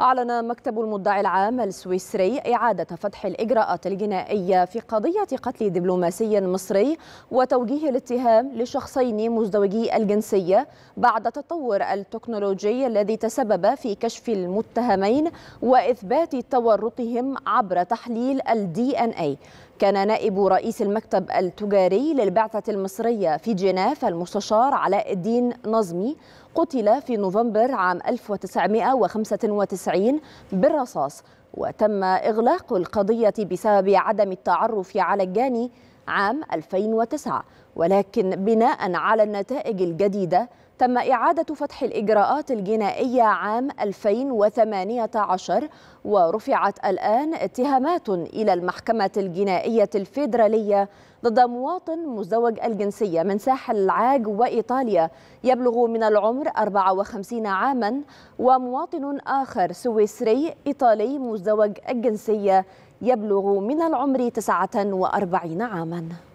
أعلن مكتب المدعي العام السويسري إعادة فتح الإجراءات الجنائية في قضية قتل دبلوماسي مصري وتوجيه الاتهام لشخصين مزدوجي الجنسية بعد تطور التكنولوجي الذي تسبب في كشف المتهمين وإثبات تورطهم عبر تحليل الدي ان اي كان نائب رئيس المكتب التجاري للبعثة المصرية في جنيف المستشار علاء الدين نظمي قتل في نوفمبر عام 1995 1990 بالرصاص وتم إغلاق القضية بسبب عدم التعرف على الجاني عام 2009 ولكن بناء على النتائج الجديدة تم إعادة فتح الإجراءات الجنائية عام 2018 ورفعت الآن اتهامات إلى المحكمة الجنائية الفيدرالية ضد مواطن مزدوج الجنسية من ساحل العاج وإيطاليا يبلغ من العمر 54 عاما ومواطن آخر سويسري إيطالي مزدوج الجنسية يبلغ من العمر 49 عاماً